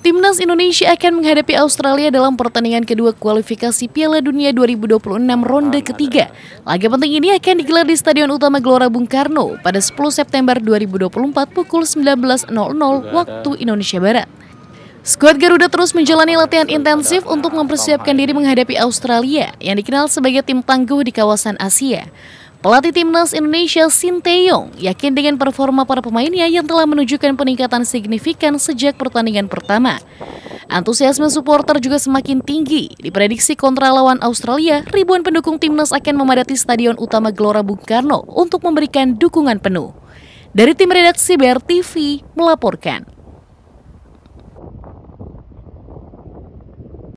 Timnas Indonesia akan menghadapi Australia dalam pertandingan kedua kualifikasi Piala Dunia 2026 ronde ketiga. Laga penting ini akan digelar di Stadion Utama Gelora Bung Karno pada 10 September 2024 pukul 19.00 waktu Indonesia Barat. Skuad Garuda terus menjalani latihan intensif untuk mempersiapkan diri menghadapi Australia yang dikenal sebagai tim tangguh di kawasan Asia. Pelatih timnas Indonesia Sinteyong yakin dengan performa para pemainnya yang telah menunjukkan peningkatan signifikan sejak pertandingan pertama. Antusiasme supporter juga semakin tinggi. Diprediksi kontra lawan Australia, ribuan pendukung timnas akan memadati Stadion Utama Gelora Bung Karno untuk memberikan dukungan penuh. Dari tim redaksi BR TV melaporkan.